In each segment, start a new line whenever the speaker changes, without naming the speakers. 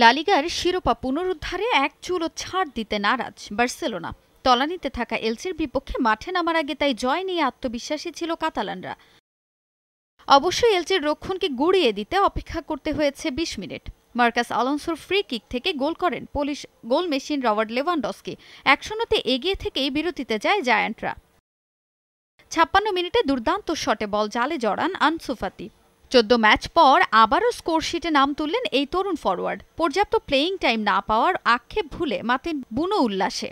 লালিগার শিরোপা পুনরুদ্ধারে এক চুলও ছাড় দিতে নারাজ বার্সেলোনা তলানিতে থাকা এলসির বিপক্ষে মাঠে নামার আগে তাই জয় নিয়ে আত্মবিশ্বাসী ছিল কাতালানরা অবশ্যই এলসির রক্ষণকে গুড়িয়ে দিতে অপেক্ষা করতে হয়েছে বিশ মিনিট মার্কাস আলনসোর ফ্রি কিক থেকে গোল করেন Polish goal machine Robert Lewandowski এক এগিয়ে থেকেই বিরতিতে যায় জায়ান্টরা ছাপ্পান্ন মিনিটে দুর্দান্ত শটে বল জালে জড়ান আনসুফাতি চোদ্দ ম্যাচ পর আবারও স্কোরশিটে নাম তুললেন এই তরুণ ফরোয়ার্ড পর্যাপ্ত প্লেয়িং টাইম না পাওয়ার আক্ষেপ ভুলে মাতেন বুনো উল্লাসে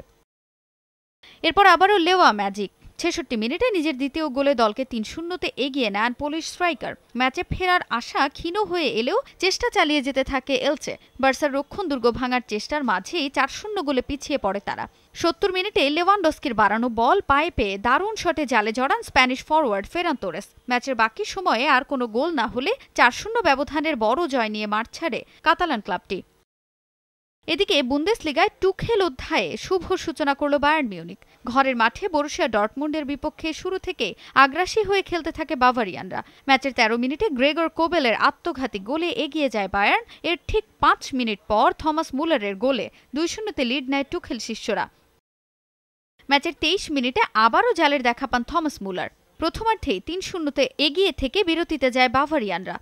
এরপর আবারও লেওয়া ম্যাজিক ছেষট্টি মিনিটে নিজের দ্বিতীয় গোলে দলকে তিন শূন্যতে এগিয়ে নেন পোলিশ স্ট্রাইকার ম্যাচে ফেরার আশা ক্ষীণ হয়ে এলেও চেষ্টা চালিয়ে যেতে থাকে এলচে বার্সার রক্ষণ দুর্গ ভাঙার চেষ্টার মাঝেই চার শূন্য গোলে পিছিয়ে পড়ে তারা সত্তর মিনিটে লেভানডস্কির বাড়ানো বল পায়ে পেয়ে দারুণ শটে জালে জড়ান স্প্যানিশ ফরওয়ার্ড ফেরান তোরেস ম্যাচের বাকি সময়ে আর কোনো গোল না হলে চার শূন্য ব্যবধানের বড় জয় নিয়ে মাঠ ছাড়ে কাতালান ক্লাবটি এদিকে বুন্দেসলিগায় টুখেল অধ্যায়ে শুভ সূচনা করল বায়ার্ন মিউনিক ঘরের মাঠে বরুশিয়া ডটমুন্ডের বিপক্ষে শুরু থেকে আগ্রাসী হয়ে খেলতে থাকে বাভারিয়ানরা ম্যাচের তেরো মিনিটে গ্রেগর কোবেলের আত্মঘাতী গোলে এগিয়ে যায় বায়ার্ন এর ঠিক পাঁচ মিনিট পর থমাস মুলারের গোলে দুই শূন্যতে লিড নেয় টুখেল শিষ্যরা ম্যাচের তেইশ মিনিটে আবারও জালের দেখা পান থমাস মুলার প্রথমার্ধেই তিন শূন্যতে এগিয়ে থেকে বিরতিতে যায় বাভারিয়ানরা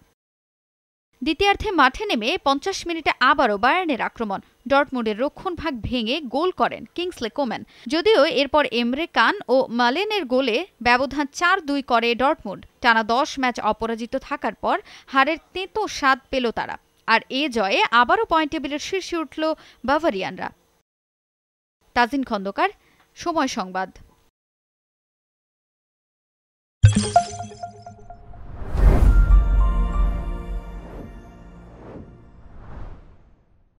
দ্বিতীয়ার্ধে মাঠে নেমে পঞ্চাশ মিনিটে আবারও বায়ার্নের আক্রমণ ডটমুডের রক্ষণভাগ ভেঙে গোল করেন কিংসলে কোম্যান যদিও এরপর এমরে কান ও মালেনের গোলে ব্যবধান চার দুই করে ডটমুড টানা দশ ম্যাচ অপরাজিত থাকার পর হারের তেঁতো স্বাদ পেল তারা আর এ জয়ে আবারও পয়েন্ট টেবিলের শীর্ষে উঠল বাভারিয়ানরা তাজিন খন্দকার সময় সংবাদ